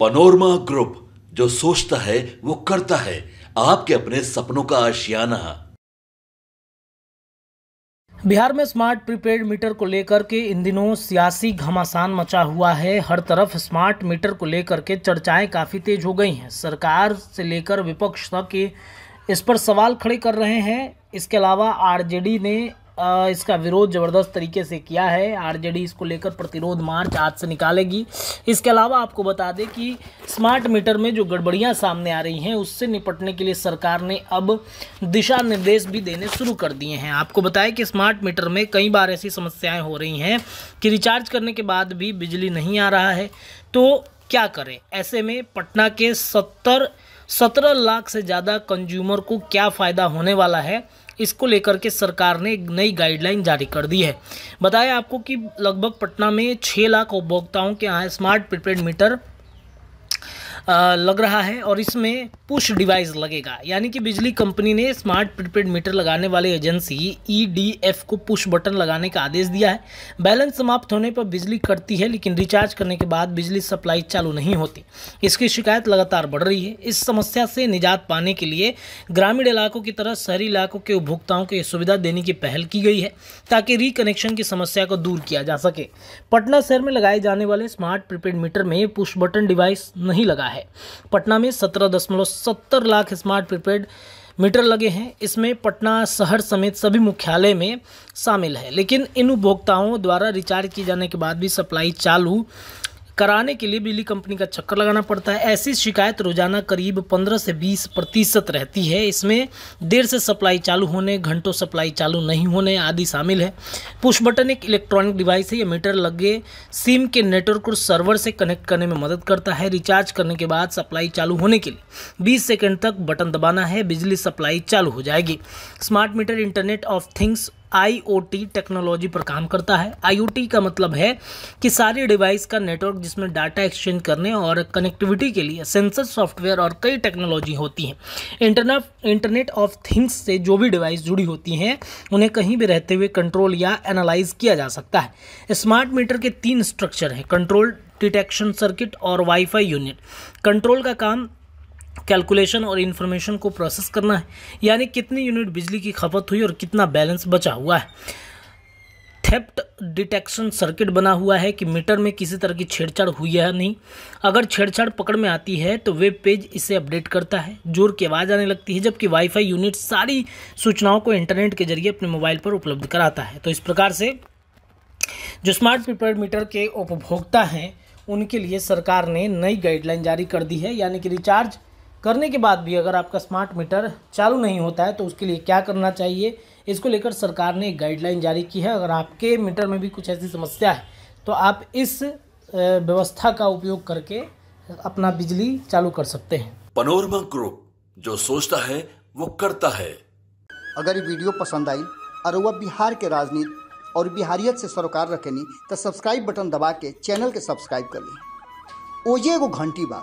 panorama group जो सोचता है वो करता है आपके अपने सपनों का आशियाना बिहार में स्मार्ट प्रीपेड मीटर को लेकर के इन दिनों सियासी घमासान मचा हुआ है हर तरफ स्मार्ट मीटर को लेकर के चर्चाएं काफ़ी तेज हो गई हैं सरकार से लेकर विपक्ष तक इस पर सवाल खड़े कर रहे हैं इसके अलावा आरजेडी ने इसका विरोध ज़बरदस्त तरीके से किया है आरजेडी इसको लेकर प्रतिरोध मार्च आज से निकालेगी इसके अलावा आपको बता दें कि स्मार्ट मीटर में जो गड़बड़ियां सामने आ रही हैं उससे निपटने के लिए सरकार ने अब दिशा निर्देश भी देने शुरू कर दिए हैं आपको बताएं कि स्मार्ट मीटर में कई बार ऐसी समस्याएँ हो रही हैं कि रिचार्ज करने के बाद भी बिजली नहीं आ रहा है तो क्या करें ऐसे में पटना के सत्तर सत्रह लाख से ज़्यादा कंज्यूमर को क्या फ़ायदा होने वाला है इसको लेकर के सरकार ने नई गाइडलाइन जारी कर दी है बताया आपको कि लगभग पटना में छः लाख उपभोक्ताओं के यहाँ स्मार्ट प्रीपेड मीटर लग रहा है और इसमें पुश डिवाइस लगेगा यानी कि बिजली कंपनी ने स्मार्ट प्रीपेड मीटर लगाने वाली एजेंसी ईडीएफ को पुश बटन लगाने का आदेश दिया है बैलेंस समाप्त होने पर बिजली कटती है लेकिन रिचार्ज करने के बाद बिजली सप्लाई चालू नहीं होती इसकी शिकायत लगातार बढ़ रही है इस समस्या से निजात पाने के लिए ग्रामीण इलाकों की तरह शहरी इलाकों के उपभोक्ताओं को यह सुविधा देने की पहल की गई है ताकि रिकनेक्शन की समस्या को दूर किया जा सके पटना शहर में लगाए जाने वाले स्मार्ट प्रीपेड मीटर में पुश बटन डिवाइस नहीं लगा है है पटना में सत्रह दशमलव सत्तर लाख स्मार्ट प्रीपेड मीटर लगे हैं इसमें पटना शहर समेत सभी मुख्यालय में शामिल है लेकिन इन उपभोक्ताओं द्वारा रिचार्ज किए जाने के बाद भी सप्लाई चालू कराने के लिए बिजली कंपनी का चक्कर लगाना पड़ता है ऐसी शिकायत रोजाना करीब 15 से 20 प्रतिशत रहती है इसमें देर से सप्लाई चालू होने घंटों सप्लाई चालू नहीं होने आदि शामिल है पुश बटन एक इलेक्ट्रॉनिक डिवाइस है यह मीटर लगे सिम के नेटवर्क को सर्वर से कनेक्ट करने में मदद करता है रिचार्ज करने के बाद सप्लाई चालू होने के लिए बीस सेकेंड तक बटन दबाना है बिजली सप्लाई चालू हो जाएगी smart meter internet of things IoT technology पर काम करता है आईओटी का मतलब है कि सारे डिवाइस का नेटवर्क जिसमें डाटा एक्सचेंज करने और कनेक्टिविटी के लिए सेंसर सॉफ्टवेयर और कई टेक्नोलॉजी होती हैं इंटरनेट इंटरनेट ऑफ थिंग्स से जो भी डिवाइस जुड़ी होती हैं उन्हें कहीं भी रहते हुए कंट्रोल या एनालाइज किया जा सकता है स्मार्ट मीटर के तीन स्ट्रक्चर हैं कंट्रोल डिटेक्शन सर्किट और वाईफाई यूनिट कंट्रोल का काम कैलकुलेशन और इन्फॉर्मेशन को प्रोसेस करना है यानी कितनी यूनिट बिजली की खपत हुई और कितना बैलेंस बचा हुआ है थेप्ट डिटेक्शन सर्किट बना हुआ है कि मीटर में किसी तरह की छेड़छाड़ हुई है नहीं अगर छेड़छाड़ पकड़ में आती है तो वेब पेज इसे अपडेट करता है जोर की आवाज़ आने लगती है जबकि वाईफाई यूनिट सारी सूचनाओं को इंटरनेट के जरिए अपने मोबाइल पर उपलब्ध कराता है तो इस प्रकार से जो स्मार्ट प्रीपेड मीटर के उपभोक्ता हैं उनके लिए सरकार ने नई गाइडलाइन जारी कर दी है यानी कि रिचार्ज करने के बाद भी अगर आपका स्मार्ट मीटर चालू नहीं होता है तो उसके लिए क्या करना चाहिए इसको लेकर सरकार ने एक गाइडलाइन जारी की है अगर आपके मीटर में भी कुछ ऐसी समस्या है तो आप इस व्यवस्था का उपयोग करके अपना बिजली चालू कर सकते हैं पनोरमा ग्रुप जो सोचता है वो करता है अगर ये वीडियो पसंद आई और वह बिहार के राजनीति और बिहारियत से सरोकार रखेनी तो सब्सक्राइब बटन दबा के चैनल के सब्सक्राइब कर ली ओजे एगो घंटी बा